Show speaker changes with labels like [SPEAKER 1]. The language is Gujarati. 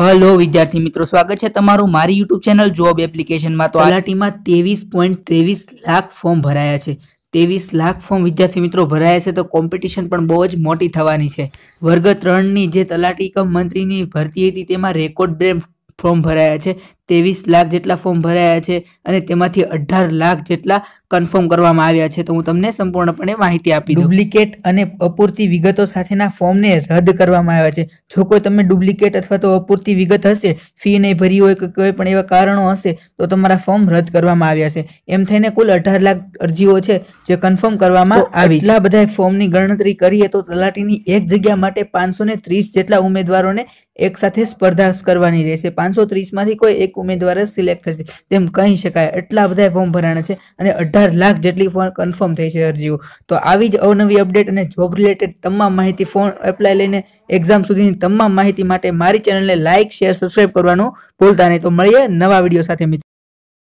[SPEAKER 1] હલો વિદ્યાર્થી મિત્રો સ્વાગત છે તમારું મારી યુટ્યુબ ચેનલ જોબ એપ્લિકેશનમાં તો આલાટીમાં ત્રેવીસ પોઈન્ટ ત્રેવીસ લાખ ફોર્મ ભરાયા છે ત્રેવીસ લાખ ફોર્મ વિદ્યાર્થી મિત્રો ભરાયા છે તો કોમ્પિટિશન પણ બહુ જ મોટી થવાની છે વર્ગ ત્રણની જે તલાટી કમ મંત્રીની ભરતી હતી તેમાં રેકોર્ડ બ્રેક ફોર્મ ભરાયા છે ત્રેવીસ લાખ જેટલા ફોર્મ ભરાયા છે અને તેમાંથી અઢાર લાખ જેટલા કન્ફર્મ કરવામાં આવ્યા છે તો હું તમને સંપૂર્ણપણે માહિતી આપી ડુપ્લિકેટ અને અપૂરતી વિગતો સાથેના ફોર્મને રદ કરવામાં આવ્યા છે જો કોઈ તમે ડુપ્લિકેટ અથવા તો અપૂરતી વિગત હશે ફી નહીં ભરી હોય કે કોઈ પણ એવા કારણો હશે તો તમારા ફોર્મ રદ કરવામાં આવ્યા છે એમ થઈને કુલ અઢાર લાખ અરજીઓ છે જે કન્ફર્મ કરવામાં આવી એટલા બધા ફોર્મની ગણતરી કરીએ તો તલાટીની એક જગ્યા માટે પાંચસો ત્રીસ જેટલા ઉમેદવારોને એકસાથે સ્પર્ધા કરવાની રહેશે પાંચસો ત્રીસમાંથી કોઈ એક ઉમેદવાર સિલેક્ટ થશે તેમ કહી શકાય એટલા બધા ફોર્મ ભરાણા છે અને અઢાર લાખ જેટલી ફોર્મ કન્ફર્મ થઈ છે અરજીઓ તો આવી જ અવનવી અપડેટ અને જોબ રિલેટેડ તમામ માહિતી ફોન એપ્લાય લઈને એક્ઝામ સુધીની તમામ માહિતી માટે મારી ચેનલને લાઇક શેર સબસ્ક્રાઇબ કરવાનું ભૂલતા નહીં તો મળીએ નવા વિડીયો સાથે મિત્રો